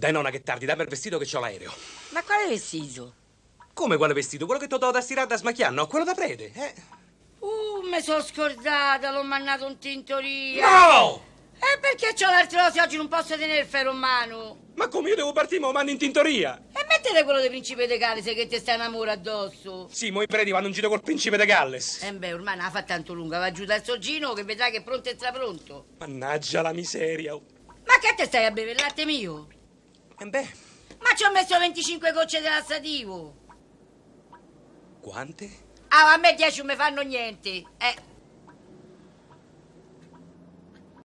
Dai nonna che tardi, dammi il vestito che c'ho l'aereo. Ma quale vestito? Come quale vestito? Quello che ti ho dato da stirare da smacchiare, no? Quello da prete, eh? Uh, me sono scordata, l'ho mannato in tintoria. No! E perché c'ho l'artrosi oggi non posso tenere il ferro in mano? Ma come io devo partire, ma mando in tintoria? E mettete quello del principe de Galles che ti sta in amore addosso. Sì, mo i preti vanno in giro col principe de Galles. E eh, beh, ormai non fa tanto lunga, va giù dal sorgino che vedrai che è pronto e strapronto. Mannaggia la miseria. Oh. Ma che te stai a bere il latte mio? E eh beh. Ma ci ho messo 25 gocce di lassativo. Quante? Ah, a me 10 non mi fanno niente. Eh.